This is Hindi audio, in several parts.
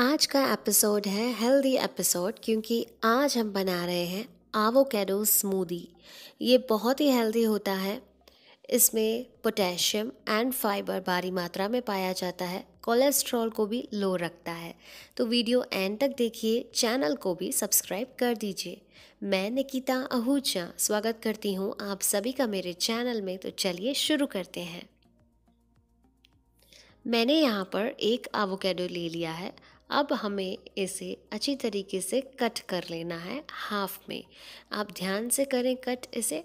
आज का एपिसोड है हेल्दी एपिसोड क्योंकि आज हम बना रहे हैं आवोकेडो स्मूदी ये बहुत ही हेल्दी होता है इसमें पोटेशियम एंड फाइबर भारी मात्रा में पाया जाता है कोलेस्ट्रॉल को भी लो रखता है तो वीडियो एंड तक देखिए चैनल को भी सब्सक्राइब कर दीजिए मैं निकिता आहूजा स्वागत करती हूँ आप सभी का मेरे चैनल में तो चलिए शुरू करते हैं मैंने यहाँ पर एक आवोकेडो ले लिया है अब हमें इसे अच्छी तरीके से कट कर लेना है हाफ में आप ध्यान से करें कट इसे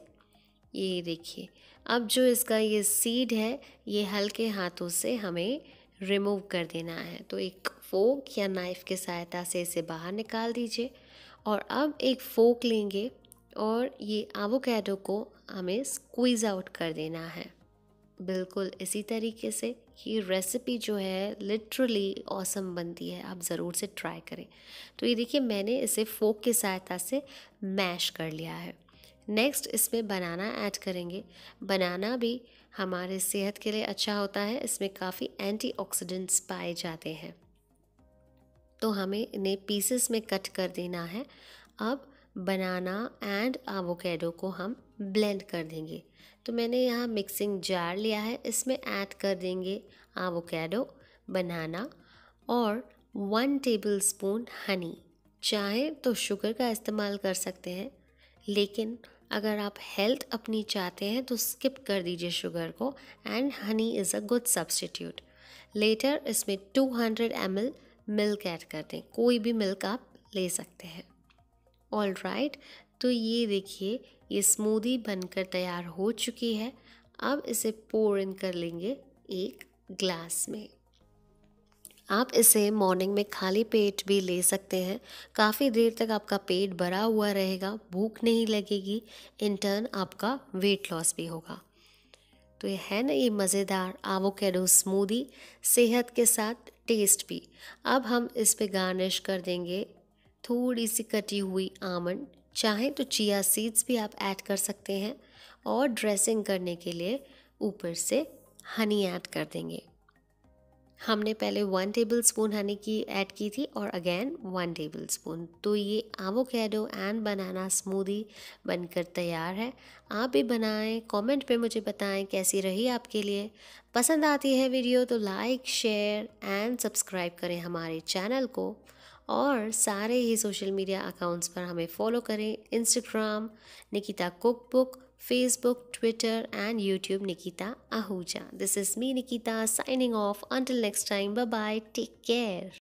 ये देखिए अब जो इसका ये सीड है ये हल्के हाथों से हमें रिमूव कर देना है तो एक फोक या नाइफ़ की सहायता से इसे बाहर निकाल दीजिए और अब एक फोक लेंगे और ये आवोकैडो को हमें स्क्वीज़ आउट कर देना है बिल्कुल इसी तरीके से ये रेसिपी जो है लिटरली औसम बनती है आप ज़रूर से ट्राई करें तो ये देखिए मैंने इसे फोक की सहायता से मैश कर लिया है नेक्स्ट इसमें बनाना ऐड करेंगे बनाना भी हमारे सेहत के लिए अच्छा होता है इसमें काफ़ी एंटीऑक्सीडेंट्स पाए जाते हैं तो हमें इन्हें पीसेस में कट कर देना है अब बनाना एंड आवोकेडो को हम ब्लेंड कर देंगे तो मैंने यहाँ मिक्सिंग जार लिया है इसमें ऐड कर देंगे आवोकैडो बनाना और वन टेबल स्पून हनी चाहे तो शुगर का इस्तेमाल कर सकते हैं लेकिन अगर आप हेल्थ अपनी चाहते हैं तो स्किप कर दीजिए शुगर को and honey is a good substitute later इसमें 200 हंड्रेड एम मिल्क ऐड कर दें कोई भी मिल्क आप ले सकते हैं ऑल राइट right, तो ये देखिए ये स्मूदी बनकर तैयार हो चुकी है अब इसे पोर इन कर लेंगे एक ग्लास में आप इसे मॉर्निंग में खाली पेट भी ले सकते हैं काफ़ी देर तक आपका पेट भरा हुआ रहेगा भूख नहीं लगेगी इन टर्न आपका वेट लॉस भी होगा तो ये है ना ये मज़ेदार आवोकेडो स्मूदी सेहत के साथ टेस्ट भी अब हम इस पे गार्निश कर देंगे थोड़ी सी कटी हुई आमंड चाहें तो चिया सीड्स भी आप ऐड कर सकते हैं और ड्रेसिंग करने के लिए ऊपर से हनी ऐड कर देंगे हमने पहले वन टेबल स्पून हनी की ऐड की थी और अगेन वन टेबल स्पून तो ये आवोकेडो एंड बनाना स्मूदी बनकर तैयार है आप भी बनाएं कमेंट पे मुझे बताएं कैसी रही आपके लिए पसंद आती है वीडियो तो लाइक शेयर एंड सब्सक्राइब करें हमारे चैनल को और सारे ही सोशल मीडिया अकाउंट्स पर हमें फॉलो करें Instagram Nikita cook book Facebook Twitter and YouTube Nikita Ahuja this is me Nikita signing off until next time bye take care